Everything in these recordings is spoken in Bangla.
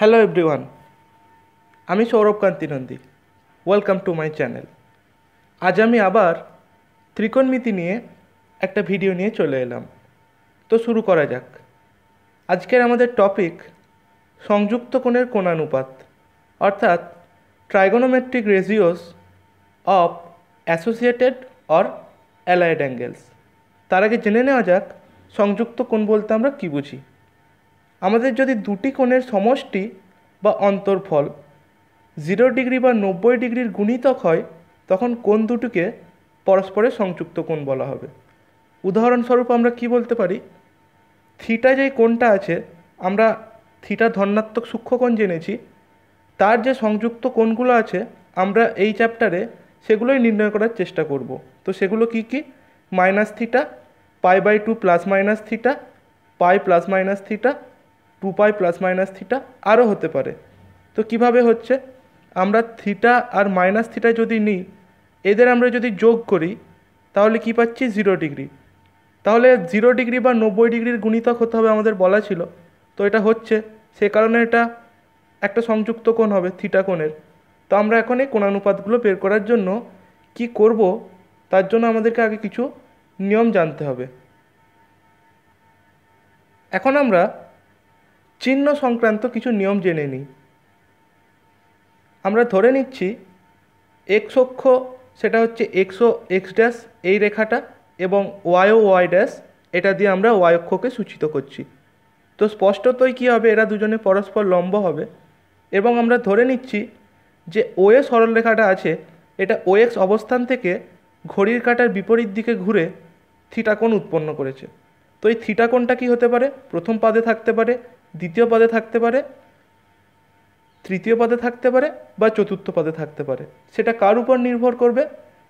হ্যালো এভরিওয়ান আমি Sourav Kanti Nandi welcome to my channel আজ আমি আবার ত্রিকোণমিতি নিয়ে একটা ভিডিও নিয়ে চলে এলাম তো শুরু করা যাক আজকের আমাদের টপিক সংযুক্ত কোণের কোণানুপাত অর্থাৎ trigonometric ratios of associated or allied angles তার আগে জেনে নেওয়া যাক সংযুক্ত কোণ বলতে আমরা কী বুঝি আমাদের যদি দুটি কোণের সমষ্টি বা অন্তরফল জিরো ডিগ্রি বা নব্বই ডিগ্রির গুণিতক হয় তখন কোণ দুটিকে পরস্পরের সংযুক্ত কোণ বলা হবে উদাহরণস্বরূপ আমরা কি বলতে পারি থিটা যে কোণটা আছে আমরা থিটা ধনাত্মক সূক্ষ্মকোণ জেনেছি তার যে সংযুক্ত কোণগুলো আছে আমরা এই চ্যাপ্টারে সেগুলোই নির্ণয় করার চেষ্টা করব তো সেগুলো কি কি minus theta pi by two plus minus theta pi plus minus theta two pi plus minus theta আরও হতে পারে তো কিভাবে হচ্ছে আমরা থিটা আর মাইনাস থিটা যদি নিই এদের আমরা যদি যোগ করি তাহলে কি পাচ্ছি জিরো ডিগ্রি তাহলে জিরো ডিগ্রি বা নব্বই ডিগ্রির গুণিতক হতে হবে আমাদের বলা ছিল তো এটা হচ্ছে সে কারণে এটা একটা সংযুক্ত কোণ হবে থিটা কোণের তো আমরা এখন এই কোণানুপাতগুলো বের করার জন্য কি করব তার জন্য আমাদেরকে আগে কিছু নিয়ম জানতে হবে এখন আমরা চিহ্ন সংক্রান্ত কিছু নিয়ম জেনে নিই আমরা ধরে নিচ্ছি এক্স অক্ষ সেটা হচ্ছে এক্সও এক্স ড্যাশ এই রেখাটা এবং ওয়াইও ওয়াই ড্যাশ এটা দিয়ে আমরা ওয়াই অক্ষকে সূচিত করছি তো স্পষ্টতই কী হবে এরা দুজনে পরস্পর লম্ব হবে এবং আমরা ধরে নিচ্ছি যে ওএ সরলরেখাটা আছে এটা ওএক্স অবস্থান থেকে ঘড়ির কাঁটার বিপরীত দিকে ঘুরে থিটাকোণ উৎপন্ন করেছে তো এই থিটাকোণটা কি হতে পারে প্রথম পাদে থাকতে পারে দ্বিতীয় পদে থাকতে পারে তৃতীয় পদে থাকতে পারে বা চতুর্থ পদে থাকতে পারে সেটা কার উপর নির্ভর করবে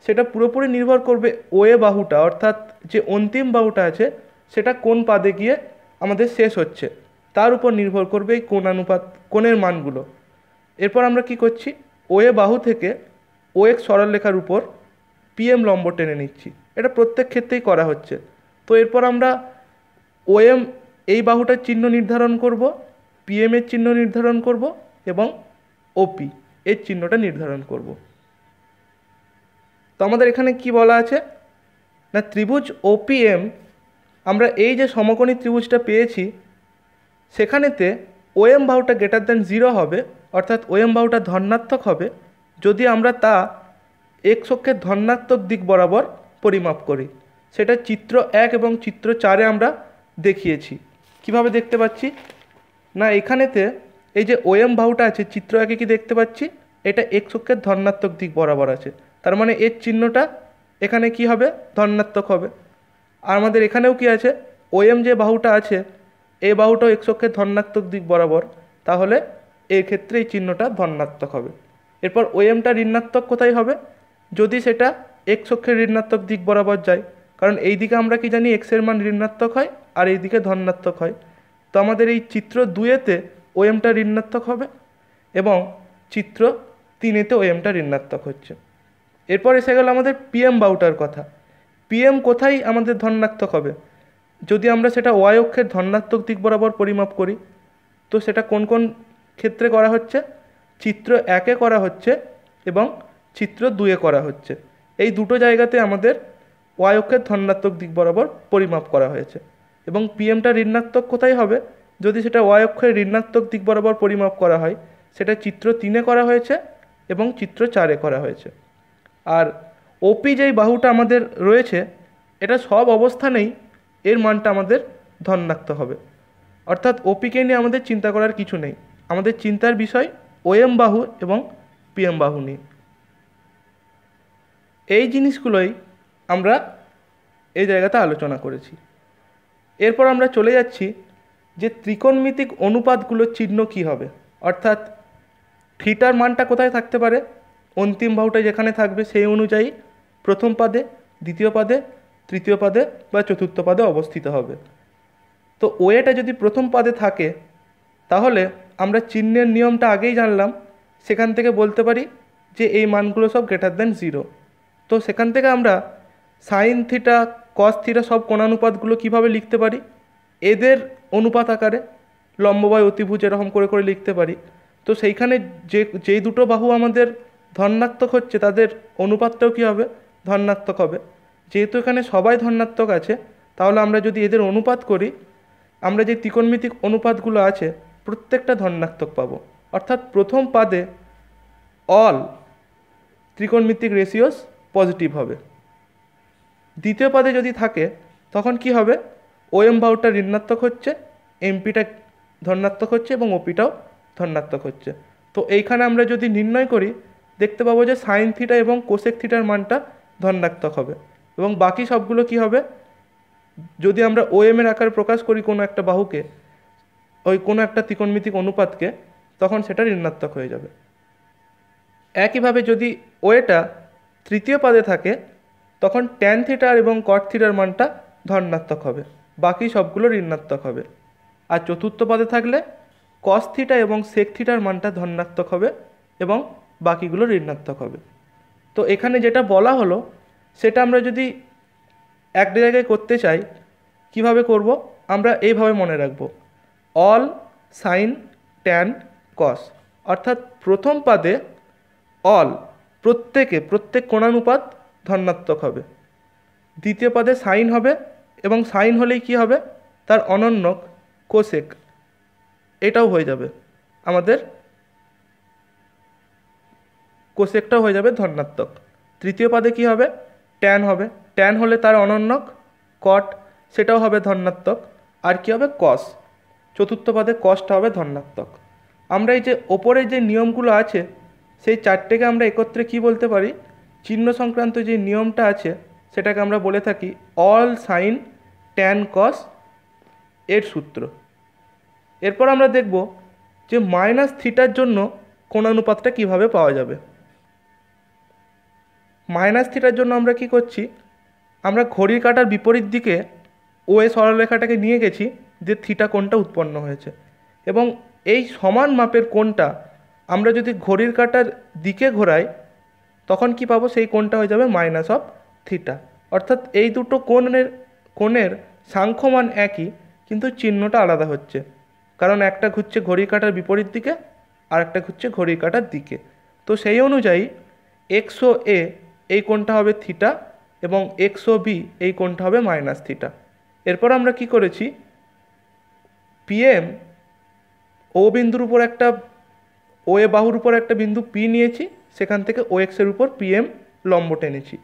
সেটা পুরোপুরি নির্ভর করবে ওয়ে বাহুটা অর্থাৎ যে অন্তিম বাহুটা আছে সেটা কোন পাদে গিয়ে আমাদের শেষ হচ্ছে তার উপর নির্ভর করবে এই কোন অনুপাত কোণের মানগুলো এরপর আমরা কি করছি ওয়ে বাহু থেকে ও এক সরলরেখার উপর পিএম লম্ব টেনে নিচ্ছি এটা প্রত্যেক ক্ষেত্রেই করা হচ্ছে তো এরপর আমরা ওএম এই বাহুটার চিহ্ন নির্ধারণ করব পিএম এর চিহ্ন নির্ধারণ করব এবং ওপি এর চিহ্নটা নির্ধারণ করব তো আমাদের এখানে কি বলা আছে না ত্রিভুজ ওপিএম আমরা এই যে সমকোণী ত্রিভুজটা পেয়েছি সেখানেতে ওএম বাহুটা গ্রেটার দ্যান জিরো হবে অর্থাৎ ওএম বাহুটা ধনাত্মক হবে যদি আমরা তা এক্স ধন্যাত্মক দিক বরাবর পরিমাপ করি সেটা চিত্র এক এবং চিত্র চারে আমরা দেখিয়েছি কিভাবে দেখতে পাচ্ছি না এখানেতে এই যে ওএম বাহুটা আছে চিত্র একে কি দেখতে পাচ্ছি এটা এক সক্ষের ধর্নাত্মক দিক বরাবর আছে তার মানে এর চিহ্নটা এখানে কি হবে ধনাত্মক হবে আর আমাদের এখানেও কি আছে ওএম যে বাহুটা আছে এই বাহুটাও এক সক্ষের ধর্নাত্মক দিক বরাবর তাহলে এই ক্ষেত্রে এই চিহ্নটা ধনাত্মক হবে এরপর ওএমটা ঋণাত্মক কোথায় হবে যদি সেটা এক সক্ষের ঋণাত্মক দিক বরাবর যায় কারণ এই দিকে আমরা কি জানি এক্সের মান ঋণাত্মক হয় আর এইদিকে ধনাত্মক হয় তো আমাদের এই চিত্র দুয়েতে ওএমটা ঋণাত্মক হবে এবং চিত্র তিনেতে ওএমটা ঋণাত্মক হচ্ছে এরপর এসে গেল আমাদের পিএম বাউটার কথা পিএম কোথায় আমাদের ধনাত্মক হবে যদি আমরা সেটা ওয়াই অক্ষের ধনাত্মক দিক বরাবর পরিমাপ করি তো সেটা কোন কোন ক্ষেত্রে করা হচ্ছে চিত্র একে করা হচ্ছে এবং চিত্র দুয়ে করা হচ্ছে এই দুটো জায়গাতে আমাদের ওয়াই অক্ষের ধনাত্মক দিক বরাবর পরিমাপ করা হয়েছে এবং পিএমটা ঋণাত্মক কোথায় হবে যদি সেটা ওয়াই অক্ষের ঋণাত্মক দিক বরাবর পরিমাপ করা হয় সেটা চিত্র তিনে করা হয়েছে এবং চিত্র চারে করা হয়েছে আর ওপি যেই বাহুটা আমাদের রয়েছে এটা সব অবস্থানেই এর মানটা আমাদের ধনাত্মক হবে অর্থাৎ ওপিকে নিয়ে আমাদের চিন্তা করার কিছু নেই আমাদের চিন্তার বিষয় ওএম বাহু এবং পিএম বাহু নিয়ে এই জিনিসগুলোই আমরা এই জায়গাতে আলোচনা করেছি এরপর আমরা চলে যাচ্ছি যে ত্রিকোণমিতিক অনুপাতগুলোর চিহ্ন কি হবে অর্থাৎ থিটার মানটা কোথায় থাকতে পারে অন্তিম বাহুটা যেখানে থাকবে সেই অনুযায়ী প্রথম পাদে দ্বিতীয় পাদে তৃতীয় পাদে বা চতুর্থ পাদে অবস্থিত হবে তো ওয়েটা যদি প্রথম পাদে থাকে তাহলে আমরা চিহ্নের নিয়মটা আগেই জানলাম সেখান থেকে বলতে পারি যে এই মানগুলো সব গ্রেটার দেন জিরো তো সেখান থেকে আমরা সাইন থিটা কস থিটা সব কোণানুপাতগুলো কিভাবে লিখতে পারি এদের অনুপাত আকারে লম্ববায় অতিভুজ এরকম করে করে লিখতে পারি তো সেইখানে যে যেই দুটো বাহু আমাদের ধনাত্মক হচ্ছে তাদের অনুপাতটাও কী হবে ধনাত্মক হবে যেহেতু এখানে সবাই ধনাত্মক আছে তাহলে আমরা যদি এদের অনুপাত করি আমরা যে ত্রিকোণমিতিক অনুপাতগুলো আছে প্রত্যেকটা ধনাত্মক পাবো অর্থাৎ প্রথম পাদে অল ত্রিকোণমিতিক রেশিওস পজিটিভ হবে দ্বিতীয় পদে যদি থাকে তখন কি হবে ওএম ভাউটা ঋণাত্মক হচ্ছে এমপিটা ধন্যাত্মক হচ্ছে এবং ওপিটাও ধন্যাত্মক হচ্ছে তো এইখানে আমরা যদি নির্ণয় করি দেখতে পাবো যে সাইন থিটা এবং কোসেক থিটার মানটা ধন্যাত্মক হবে এবং বাকি সবগুলো কি হবে যদি আমরা ওএমের আকার প্রকাশ করি কোনো একটা বাহুকে ওই কোনো একটা ত্রিকোণমিতিক অনুপাতকে তখন সেটা ঋণাত্মক হয়ে যাবে একইভাবে যদি ওয়েটা তৃতীয় পাদে থাকে তখন ট্যান থিটার এবং কট থিটার মানটা ধর্ণাত্মক হবে বাকি সবগুলো ঋণাত্মক হবে আর চতুর্থ পদে থাকলে কস থিটা এবং সেক থিটার মানটা ধনাত্মক হবে এবং বাকিগুলো ঋণাত্মক হবে তো এখানে যেটা বলা হলো সেটা আমরা যদি এক জায়গায় করতে চাই কিভাবে করব আমরা এইভাবে মনে রাখব অল সাইন ট্যান কস অর্থাৎ প্রথম পাদে অল প্রত্যেকে প্রত্যেক কোণানুপাত ধনাত্মক হবে দ্বিতীয় পদে সাইন হবে এবং সাইন হলেই কি হবে তার অনন্য কোশেক এটাও হয়ে যাবে আমাদের কোশেকটাও হয়ে যাবে ধনাত্মক তৃতীয় পদে কি হবে ট্যান হবে ট্যান হলে তার অনন্য কট সেটাও হবে ধনাত্মক আর কি হবে কস চতুর্থ পদে কসটা হবে ধনাত্মক আমরা এই যে ওপরে যে নিয়মগুলো আছে সেই চারটেকে আমরা একত্রে কি বলতে পারি চিহ্ন সংক্রান্ত যে নিয়মটা আছে সেটাকে আমরা বলে থাকি অল সাইন ট্যান কস এর সূত্র এরপর আমরা দেখব যে মাইনাস থিটার জন্য কোন অনুপাতটা কিভাবে পাওয়া যাবে মাইনাস থিটার জন্য আমরা কি করছি আমরা ঘড়ির কাটার বিপরীত দিকে ও এ সরলরেখাটাকে নিয়ে গেছি যে থিটা কোনটা উৎপন্ন হয়েছে এবং এই সমান মাপের কোনটা আমরা যদি ঘড়ির কাটার দিকে ঘোরাই তখন কি পাবো সেই কোণটা হয়ে যাবে মাইনাস অফ থিটা অর্থাৎ এই দুটো কোণের কোণের সাংখ্যমান একই কিন্তু চিহ্নটা আলাদা হচ্ছে কারণ একটা ঘুরছে ঘড়ি কাটার বিপরীত দিকে আর একটা ঘুরছে ঘড়ি কাটার দিকে তো সেই অনুযায়ী এক্সো এ এই কোণটা হবে থিটা এবং এক্সো বি এই কোণটা হবে মাইনাস থিটা এরপর আমরা কি করেছি পিএম ও বিন্দুর উপর একটা ও এ বাহুর উপর একটা বিন্দু পি নিয়েছি সেখান থেকে ও এক্সের উপর পিএম লম্ব টেনেছি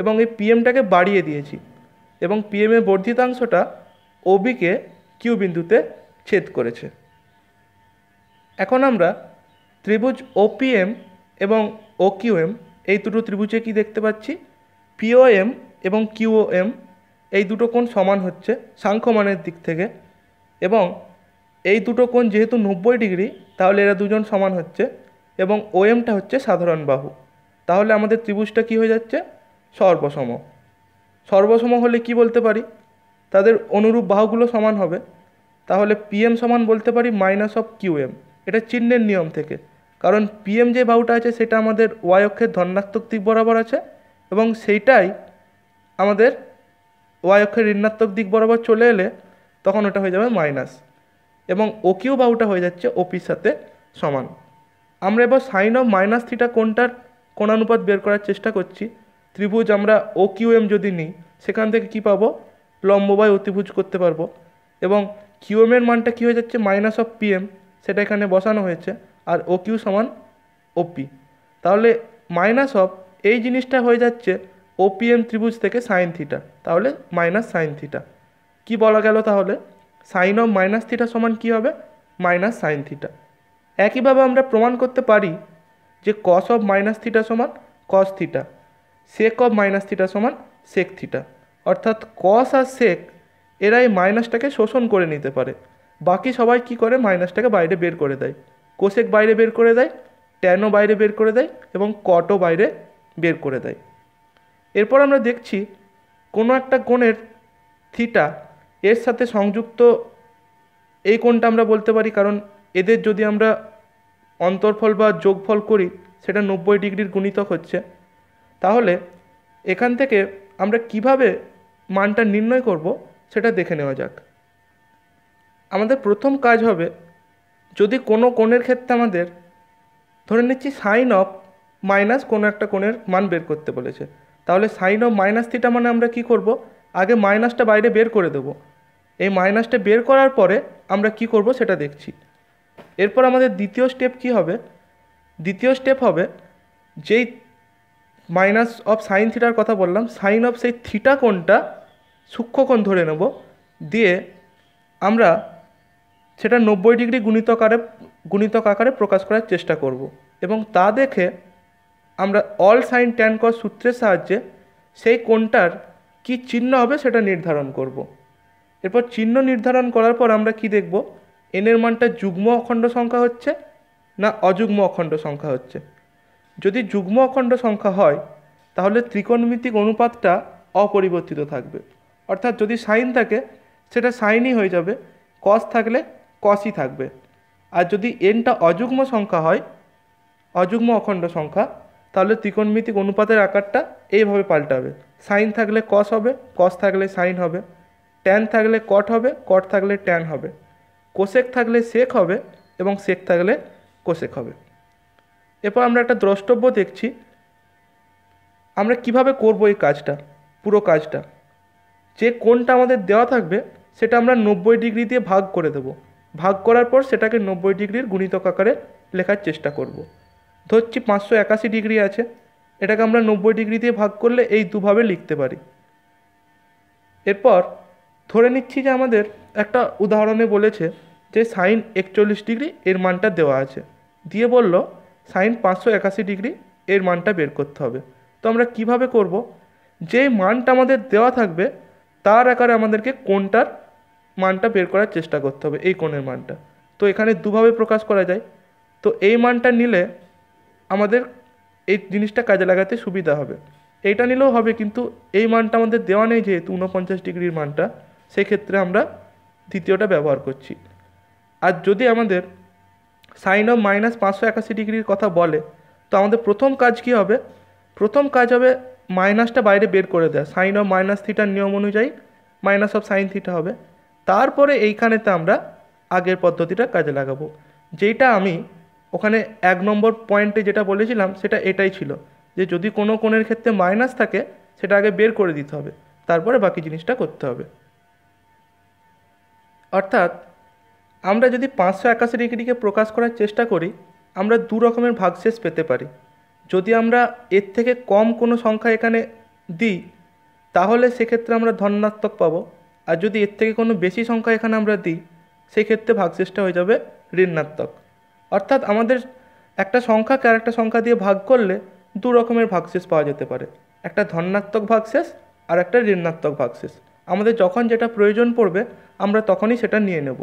এবং এই পিএমটাকে বাড়িয়ে দিয়েছি এবং পিএমের বর্ধিতাংশটা ওবিকে কিউ বিন্দুতে ছেদ করেছে এখন আমরা ত্রিভুজ ওপিএম এবং ওকিউএম এই দুটো ত্রিভুজে কি দেখতে পাচ্ছি পিওএম এবং কিউওএম এই দুটো কোণ সমান হচ্ছে সাংখ্যমানের দিক থেকে এবং এই দুটো কোণ যেহেতু নব্বই ডিগ্রি তাহলে এরা দুজন সমান হচ্ছে এবং ওএমটা হচ্ছে সাধারণ বাহু তাহলে আমাদের ত্রিভুজটা কি হয়ে যাচ্ছে সর্বসম সর্বসম হলে কি বলতে পারি তাদের অনুরূপ বাহুগুলো সমান হবে তাহলে পিএম সমান বলতে পারি মাইনাস অফ কিউএম এটা চিহ্নের নিয়ম থেকে কারণ পিএম যে বাহুটা আছে সেটা আমাদের ওয়াই অক্ষের ধনাত্মক দিক বরাবর আছে এবং সেইটাই আমাদের ওয়াই অক্ষের ঋণাত্মক দিক বরাবর চলে এলে তখন ওটা হয়ে যাবে মাইনাস এবং ওকিউ বাহুটা হয়ে যাচ্ছে ওপির সাথে সমান আমরা এবার সাইন অফ মাইনাস থিটা কোনটার কোণানুপাত বের করার চেষ্টা করছি ত্রিভুজ আমরা ও কিউ এম যদি নিই সেখান থেকে কি পাবো লম্ব অতিভুজ করতে পারবো এবং কিউ এম এর মানটা কী হয়ে যাচ্ছে মাইনাস অফ পি এম সেটা এখানে বসানো হয়েছে আর ও কিউ সমান ওপি তাহলে মাইনাস অফ এই জিনিসটা হয়ে যাচ্ছে ওপিএম ত্রিভুজ থেকে সাইন থিটা তাহলে মাইনাস সাইন থিটা কি বলা গেল তাহলে সাইন অফ মাইনাস থিটা সমান কী হবে মাইনাস সাইন থিটা একইভাবে আমরা প্রমাণ করতে পারি যে কস অফ মাইনাস থিটা সমান cos theta sec of minus theta সমান সেক থিটা অর্থাৎ কস আর সেক এরা এই মাইনাসটাকে শোষণ করে নিতে পারে বাকি সবাই কি করে মাইনাসটাকে বাইরে বের করে দেয় কোসেক বাইরে বের করে দেয় ট্যানও বাইরে বের করে দেয় এবং কটও বাইরে বের করে দেয় এরপর আমরা দেখছি কোনো একটা কোণের থিটা এর সাথে সংযুক্ত এই কোণটা আমরা বলতে পারি কারণ এদের যদি আমরা অন্তর্ফল বা যোগফল করি সেটা নব্বই ডিগ্রির গুণিতক হচ্ছে তাহলে এখান থেকে আমরা কিভাবে মানটা নির্ণয় করব সেটা দেখে নেওয়া যাক আমাদের প্রথম কাজ হবে যদি কোনো কোণের ক্ষেত্রে আমাদের ধরে নিচ্ছি সাইন অফ মাইনাস কোনো একটা কোণের মান বের করতে বলেছে তাহলে সাইন অফ মাইনাস থিটা মানে আমরা কি করব আগে মাইনাসটা বাইরে বের করে দেব এই মাইনাসটা বের করার পরে আমরা কি করব সেটা দেখছি এরপর আমাদের দ্বিতীয় স্টেপ কি হবে দ্বিতীয় স্টেপ হবে যেই মাইনাস অফ সাইন থিটার কথা বললাম সাইন অফ সেই থিটা কোণটা সূক্ষ্মকোণ ধরে নেব দিয়ে আমরা সেটা নব্বই ডিগ্রি আকারে গুণিতক আকারে প্রকাশ করার চেষ্টা করব এবং তা দেখে আমরা অল সাইন ট্যান কর সূত্রের সাহায্যে সেই কোণটার কি চিহ্ন হবে সেটা নির্ধারণ করব। এরপর চিহ্ন নির্ধারণ করার পর আমরা কি দেখব এনের মানটা যুগ্ম অখণ্ড সংখ্যা হচ্ছে না অযুগ্ম অখণ্ড সংখ্যা হচ্ছে যদি যুগ্ম অখণ্ড সংখ্যা হয় তাহলে ত্রিকোণমিতিক অনুপাতটা অপরিবর্তিত থাকবে অর্থাৎ যদি সাইন থাকে সেটা সাইনই হয়ে যাবে কস থাকলে কসই থাকবে আর যদি এনটা অযুগ্ম সংখ্যা হয় অযুগ্ম অখণ্ড সংখ্যা তাহলে ত্রিকোণমিতিক অনুপাতের আকারটা এইভাবে পাল্টাবে সাইন থাকলে কস হবে কস থাকলে সাইন হবে ট্যান থাকলে কট হবে কট থাকলে ট্যান হবে কোশেক থাকলে সেক হবে এবং সেক থাকলে কোশেক হবে এরপর আমরা একটা দ্রষ্টব্য দেখছি আমরা কিভাবে করব এই কাজটা পুরো কাজটা যে কোনটা আমাদের দেওয়া থাকবে সেটা আমরা নব্বই ডিগ্রি দিয়ে ভাগ করে দেব ভাগ করার পর সেটাকে নব্বই ডিগ্রির গুণিতক আকারে লেখার চেষ্টা করব। ধরছি পাঁচশো একাশি ডিগ্রি আছে এটাকে আমরা নব্বই ডিগ্রি দিয়ে ভাগ করলে এই দুভাবে লিখতে পারি এরপর ধরে নিচ্ছি যে আমাদের একটা উদাহরণে বলেছে যে সাইন একচল্লিশ ডিগ্রি এর মানটা দেওয়া আছে দিয়ে বলল সাইন পাঁচশো একাশি ডিগ্রি এর মানটা বের করতে হবে তো আমরা কিভাবে করব যে মানটা আমাদের দেওয়া থাকবে তার আকারে আমাদেরকে কোনটার মানটা বের করার চেষ্টা করতে হবে এই কোণের মানটা তো এখানে দুভাবে প্রকাশ করা যায় তো এই মানটা নিলে আমাদের এই জিনিসটা কাজে লাগাতে সুবিধা হবে এইটা নিলেও হবে কিন্তু এই মানটা আমাদের দেওয়া নেই যেহেতু ঊনপঞ্চাশ ডিগ্রির মানটা সেক্ষেত্রে আমরা দ্বিতীয়টা ব্যবহার করছি আর যদি আমাদের সাইন অফ মাইনাস পাঁচশো একাশি ডিগ্রির কথা বলে তো আমাদের প্রথম কাজ কি হবে প্রথম কাজ হবে মাইনাসটা বাইরে বের করে দেয় সাইন অফ মাইনাস থিটার নিয়ম অনুযায়ী মাইনাস অফ সাইন থিটা হবে তারপরে এইখানেতে আমরা আগের পদ্ধতিটা কাজে লাগাবো যেটা আমি ওখানে এক নম্বর পয়েন্টে যেটা বলেছিলাম সেটা এটাই ছিল যে যদি কোনো কোণের ক্ষেত্রে মাইনাস থাকে সেটা আগে বের করে দিতে হবে তারপরে বাকি জিনিসটা করতে হবে অর্থাৎ আমরা যদি পাঁচশো একাশি ডিগ্রিকে প্রকাশ করার চেষ্টা করি আমরা দু রকমের ভাগশেষ পেতে পারি যদি আমরা এর থেকে কম কোনো সংখ্যা এখানে দিই তাহলে সেক্ষেত্রে আমরা ধনাত্মক পাবো আর যদি এর থেকে কোনো বেশি সংখ্যা এখানে আমরা দিই সেক্ষেত্রে ভাগশেষটা হয়ে যাবে ঋণাত্মক অর্থাৎ আমাদের একটা সংখ্যাকে আর একটা সংখ্যা দিয়ে ভাগ করলে দু রকমের ভাগশেষ পাওয়া যেতে পারে একটা ধনাত্মক ভাগশেষ আর একটা ঋণাত্মক ভাগশেষ আমাদের যখন যেটা প্রয়োজন পড়বে আমরা তখনই সেটা নিয়ে নেব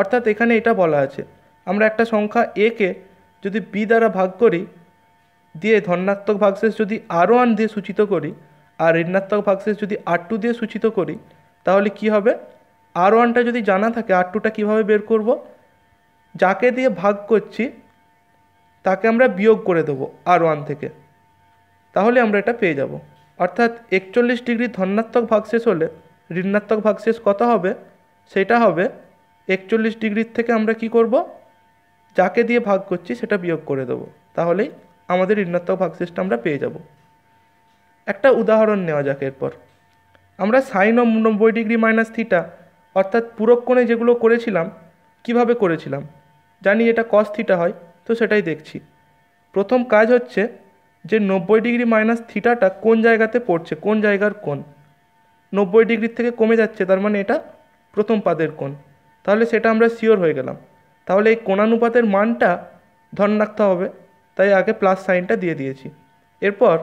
অর্থাৎ এখানে এটা বলা আছে আমরা একটা সংখ্যা এ কে যদি বি দ্বারা ভাগ করি দিয়ে ধন্যাত্মক ভাগশেষ যদি আর ওয়ান দিয়ে সূচিত করি আর ঋণাত্মক ভাগশেষ যদি আর টু দিয়ে সূচিত করি তাহলে কি হবে আর ওয়ানটা যদি জানা থাকে আর টুটা কীভাবে বের করব যাকে দিয়ে ভাগ করছি তাকে আমরা বিয়োগ করে দেবো আর ওয়ান থেকে তাহলে আমরা এটা পেয়ে যাব অর্থাৎ একচল্লিশ ডিগ্রি ধনাত্মক ভাগশেষ হলে ঋণাত্মক ভাগশেষ কত হবে সেটা হবে একচল্লিশ ডিগ্রির থেকে আমরা কি করব যাকে দিয়ে ভাগ করছি সেটা বিয়োগ করে দেব তাহলেই আমাদের ঋণাত্মক ভাগশেষটা আমরা পেয়ে যাব একটা উদাহরণ নেওয়া যাক এরপর আমরা সাইন অফ নব্বই ডিগ্রি মাইনাস থিটা অর্থাৎ কোণে যেগুলো করেছিলাম কিভাবে করেছিলাম জানি এটা কস থিটা হয় তো সেটাই দেখছি প্রথম কাজ হচ্ছে যে নব্বই ডিগ্রি মাইনাস থিটাটা কোন জায়গাতে পড়ছে কোন জায়গার কোন নব্বই ডিগ্রির থেকে কমে যাচ্ছে তার মানে এটা প্রথম পাদের কোন তাহলে সেটা আমরা শিওর হয়ে গেলাম তাহলে এই কোণানুপাতের মানটা ধন রাখতে হবে তাই আগে প্লাস সাইনটা দিয়ে দিয়েছি এরপর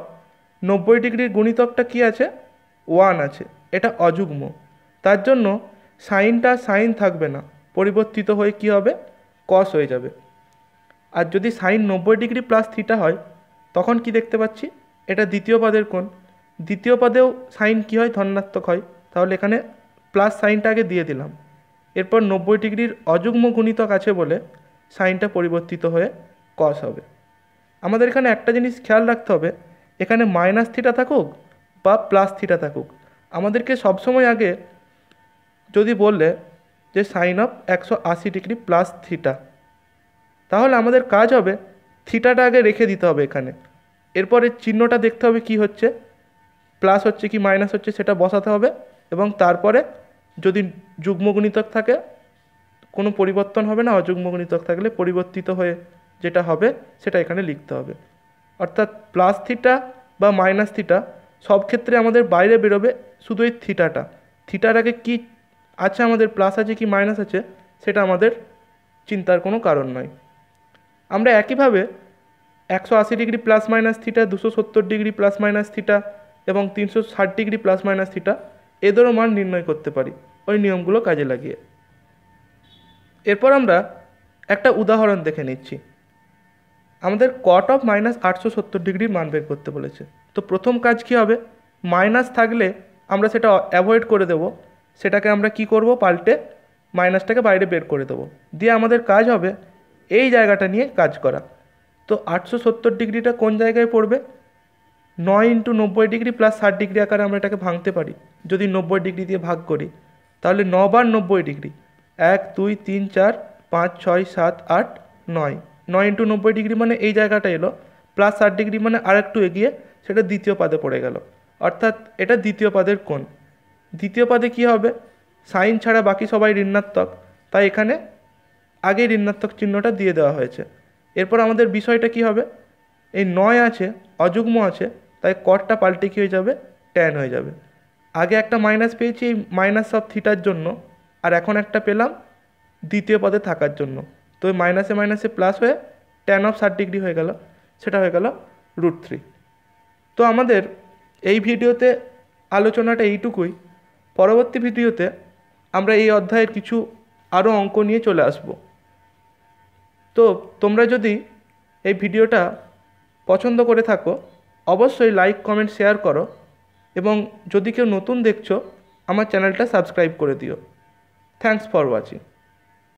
নব্বই ডিগ্রির গুণিতকটা কি আছে ওয়ান আছে এটা অযুগ্ম তার জন্য সাইনটা সাইন থাকবে না পরিবর্তিত হয়ে কি হবে কস হয়ে যাবে আর যদি সাইন নব্বই ডিগ্রি প্লাস থিটা হয় তখন কি দেখতে পাচ্ছি এটা দ্বিতীয় পদের কোণ দ্বিতীয় পদেও সাইন কী হয় ধনাত্মক হয় তাহলে এখানে প্লাস সাইনটাকে দিয়ে দিলাম এরপর নব্বই ডিগ্রির অযুগ্ম গুণিতক আছে বলে সাইনটা পরিবর্তিত হয়ে কস হবে আমাদের এখানে একটা জিনিস খেয়াল রাখতে হবে এখানে মাইনাস থিটা থাকুক বা প্লাস থিটা থাকুক আমাদেরকে সবসময় আগে যদি বললে যে সাইন অফ একশো আশি ডিগ্রি প্লাস থিটা তাহলে আমাদের কাজ হবে থিটাটা আগে রেখে দিতে হবে এখানে এরপরে চিহ্নটা দেখতে হবে কি হচ্ছে প্লাস হচ্ছে কি মাইনাস হচ্ছে সেটা বসাতে হবে এবং তারপরে যদি যুগ্মগণিতক থাকে কোনো পরিবর্তন হবে না অযুগ্মগুণিতক থাকলে পরিবর্তিত হয়ে যেটা হবে সেটা এখানে লিখতে হবে অর্থাৎ প্লাস থিটা বা মাইনাস থিটা সব ক্ষেত্রে আমাদের বাইরে বেরোবে শুধু এই থিটাটা থিটার আগে কী আছে আমাদের প্লাস আছে কি মাইনাস আছে সেটা আমাদের চিন্তার কোনো কারণ নয় আমরা একইভাবে একশো আশি ডিগ্রি প্লাস মাইনাস থিটা দুশো সত্তর ডিগ্রি প্লাস মাইনাস থিটা এবং তিনশো ষাট ডিগ্রি প্লাস মাইনাস থিটা এদেরও মান নির্ণয় করতে পারি ওই নিয়মগুলো কাজে লাগিয়ে এরপর আমরা একটা উদাহরণ দেখে নিচ্ছি আমাদের কট অফ মাইনাস আটশো সত্তর ডিগ্রির মান বের করতে বলেছে তো প্রথম কাজ কি হবে মাইনাস থাকলে আমরা সেটা অ্যাভয়েড করে দেব সেটাকে আমরা কি করব পাল্টে মাইনাসটাকে বাইরে বের করে দেবো দিয়ে আমাদের কাজ হবে এই জায়গাটা নিয়ে কাজ করা তো আটশো সত্তর ডিগ্রিটা কোন জায়গায় পড়বে নয় ইন্টু নব্বই ডিগ্রি প্লাস ষাট ডিগ্রি আকারে আমরা এটাকে ভাঙতে পারি যদি নব্বই ডিগ্রি দিয়ে ভাগ করি তাহলে নবার নব্বই ডিগ্রি এক দুই তিন চার পাঁচ ছয় সাত আট নয় নয় ইন্টু নব্বই ডিগ্রি মানে এই জায়গাটা এলো প্লাস ষাট ডিগ্রি মানে আরেকটু এগিয়ে সেটা দ্বিতীয় পাদে পড়ে গেল অর্থাৎ এটা দ্বিতীয় পাদের কোণ দ্বিতীয় পাদে কি হবে সাইন ছাড়া বাকি সবাই ঋণাত্মক তাই এখানে আগেই ঋণাত্মক চিহ্নটা দিয়ে দেওয়া হয়েছে এরপর আমাদের বিষয়টা কি হবে এই নয় আছে অযুগ্ম আছে তাই করটা পাল্টে কী হয়ে যাবে ট্যান হয়ে যাবে আগে একটা মাইনাস পেয়েছি এই মাইনাস সব থিটার জন্য আর এখন একটা পেলাম দ্বিতীয় পদে থাকার জন্য তো ওই মাইনাসে মাইনাসে প্লাস হয়ে ট্যান অফ ষাট ডিগ্রি হয়ে গেল সেটা হয়ে গেল রুট থ্রি তো আমাদের এই ভিডিওতে আলোচনাটা এইটুকুই পরবর্তী ভিডিওতে আমরা এই অধ্যায়ের কিছু আরও অঙ্ক নিয়ে চলে আসবো তো তোমরা যদি এই ভিডিওটা পছন্দ করে থাকো অবশ্যই লাইক কমেন্ট শেয়ার করো এবং যদি কেউ নতুন দেখছো আমার চ্যানেলটা সাবস্ক্রাইব করে দিও থ্যাংকস ফর ওয়াচিং